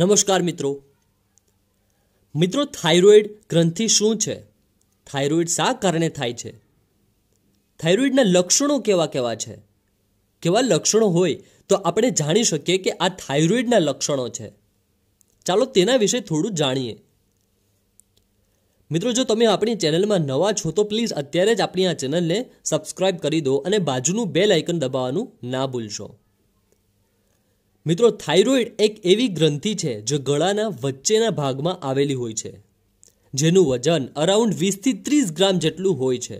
નમસ્કાર મિત્રો મિત્રો થાઇરોઇડ ગ્રંથિ શું છે થાઇરોઇડ શા કારણે થાય છે થાઇરોઇડના લક્ષણો કેવા કેવા છે કેવા લક્ષણો હોય તો આપણે જાણી શકીએ કે આ થાઇરોઇડના લક્ષણો છે ચાલો તેના વિશે થોડું જાણીએ મિત્રો જો તમે આપણી ચેનલમાં નવા છો તો પ્લીઝ અત્યારે જ આપણી આ ચેનલને સબસ્ક્રાઇબ કરી દો અને બાજુનું બેલ આઇકન દબાવવાનું ના ભૂલશો મિત્રો થાઇરોઇડ એક એવી ગ્રંથિ છે જે ગળાના વચ્ચેના ભાગમાં આવેલી હોય છે જેનું વજન અરાઉન્ડ વીસથી ત્રીસ ગ્રામ જેટલું હોય છે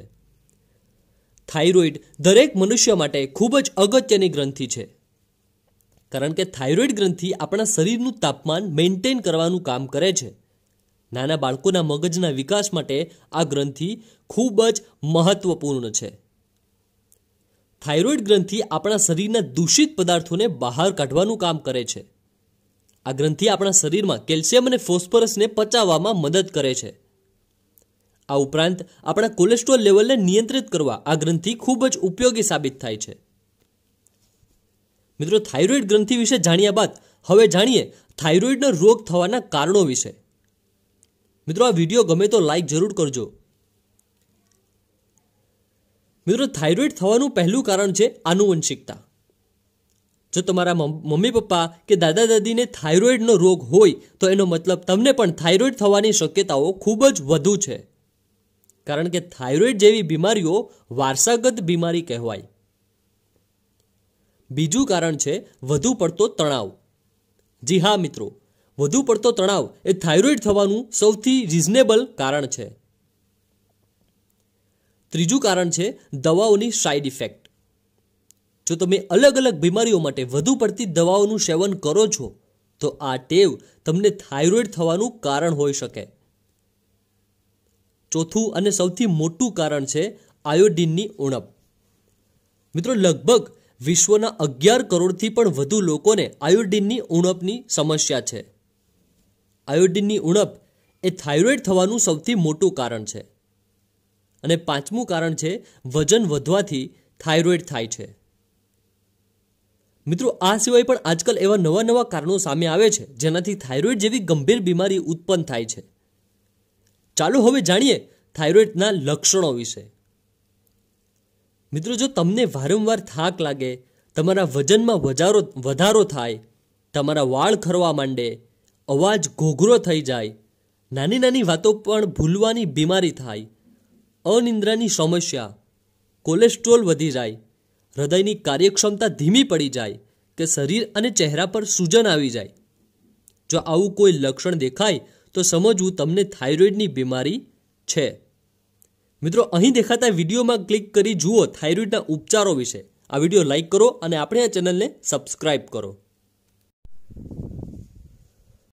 થાઇરોઇડ દરેક મનુષ્ય માટે ખૂબ જ અગત્યની ગ્રંથિ છે કારણ કે થાઇરોઇડ ગ્રંથિ આપણા શરીરનું તાપમાન મેન્ટેન કરવાનું કામ કરે છે નાના બાળકોના મગજના વિકાસ માટે આ ગ્રંથિ ખૂબ જ મહત્વપૂર્ણ છે થાઇરોઇડ ગ્રંથિ આપણા શરીરના દૂષિત પદાર્થોને બહાર કાઢવાનું કામ કરે છે આ ગ્રંથિ આપણા શરીરમાં કેલ્શિયમ અને ફોસ્ફરસને પચાવવામાં મદદ કરે છે આ ઉપરાંત આપણા કોલેસ્ટ્રોલ લેવલને નિયંત્રિત કરવા આ ગ્રંથિ ખૂબ જ ઉપયોગી સાબિત થાય છે મિત્રો થાઇરોઇડ ગ્રંથિ વિશે જાણ્યા બાદ હવે જાણીએ થાઇરોઇડનો રોગ થવાના કારણો વિશે મિત્રો આ વિડીયો ગમે તો લાઈક જરૂર કરજો મિત્રો થાઇરોઇડ થવાનું પહેલું કારણ છે આનુવંશિકતા જો તમારા મમ્મી પપ્પા કે દાદા દાદીને થાઇરોઇડનો રોગ હોય તો એનો મતલબ તમને પણ થાઇરોઇડ થવાની શક્યતાઓ ખૂબ જ વધુ છે કારણ કે થાઇરોઇડ જેવી બીમારીઓ વારસાગત બીમારી કહેવાય બીજું કારણ છે વધુ પડતો તણાવ જી હા મિત્રો વધુ પડતો તણાવ એ થાઇરોઇડ થવાનું સૌથી રિઝનેબલ કારણ છે ત્રીજું કારણ છે દવાઓની સાઇડ ઇફેક્ટ જો તમે અલગ અલગ બીમારીઓ માટે વધુ પડતી દવાઓનું સેવન કરો છો તો આ ટેવ તમને થાઇરોઇડ થવાનું કારણ હોઈ શકે ચોથું અને સૌથી મોટું કારણ છે આયોડીનની ઉણપ મિત્રો લગભગ વિશ્વના અગિયાર કરોડથી પણ વધુ લોકોને આયોડીનની ઉણપની સમસ્યા છે આયોડિનની ઉણપ એ થાઇરોઇડ થવાનું સૌથી મોટું કારણ છે અને પાંચમું કારણ છે વજન વધવાથી થાઇરોઇડ થાય છે મિત્રો આ સિવાય પણ આજકાલ એવા નવા નવા કારણો સામે આવે છે જેનાથી થાઇરોઇડ જેવી ગંભીર બીમારી ઉત્પન્ન થાય છે ચાલો હવે જાણીએ થાઇરોઇડના લક્ષણો વિશે મિત્રો જો તમને વારંવાર થાક લાગે તમારા વજનમાં વધારો વધારો થાય તમારા વાળ ખરવા માંડે અવાજ ઘોઘરો થઈ જાય નાની નાની વાતો પણ ભૂલવાની બીમારી થાય અનિંદ્રાની સમસ્યા કોલેસ્ટ્રોલ વધી જાય હૃદયની કાર્યક્ષમતા ધીમી પડી જાય કે શરીર અને ચહેરા પર સૂજન આવી જાય જો આવું કોઈ લક્ષણ દેખાય તો સમજવું તમને થાઇરોઇડની બીમારી છે મિત્રો અહીં દેખાતા વિડીયોમાં ક્લિક કરી જુઓ થાઇરોઇડના ઉપચારો વિશે આ વિડીયો લાઇક કરો અને આપણે આ ચેનલને સબસ્ક્રાઇબ કરો